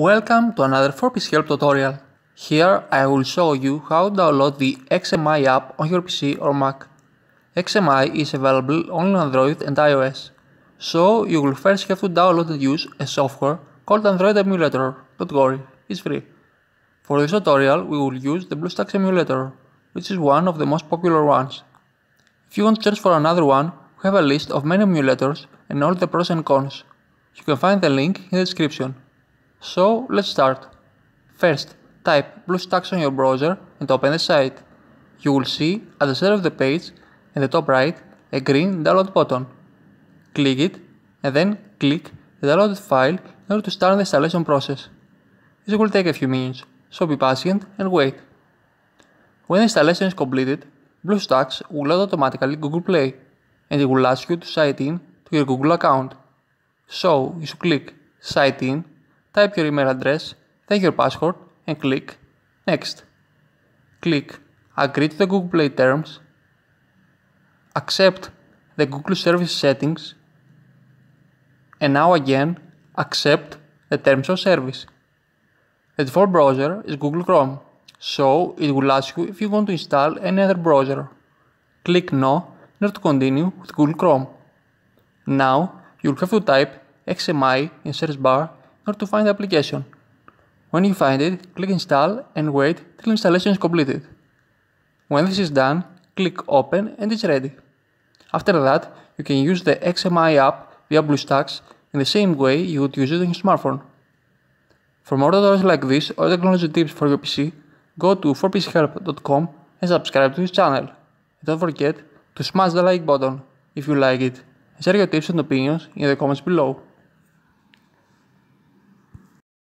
Welcome to another 4PC Help tutorial. Here I will show you how to download the XMI app on your PC or Mac. XMI is available only on Android and iOS, so you will first have to download and use a software called Android Emulator, don't worry, it's free. For this tutorial we will use the BlueStacks emulator, which is one of the most popular ones. If you want to search for another one, we have a list of many emulators and all the pros and cons. You can find the link in the description. So let's start. First, type BlueStacks on your browser and open the site. You will see at the center of the page, in the top right, a green download button. Click it and then click the downloaded file in order to start the installation process. This will take a few minutes, so be patient and wait. When the installation is completed, BlueStacks will load automatically Google Play and it will ask you to sign in to your Google account. So you should click sign in type your email address, then your password and click Next. Click Agree to the Google Play terms, accept the Google service settings, and now again accept the terms of service. The default browser is Google Chrome, so it will ask you if you want to install any other browser. Click No in order to continue with Google Chrome. Now you'll have to type XMI in search bar or to find the application. When you find it, click install and wait till installation is completed. When this is done, click open and it's ready. After that, you can use the XMI app via BlueStacks in the same way you would use it on your smartphone. For more tutorials like this or technology tips for your PC, go to 4pchelp.com and subscribe to this channel. And don't forget to smash the like button if you like it and share your tips and opinions in the comments below.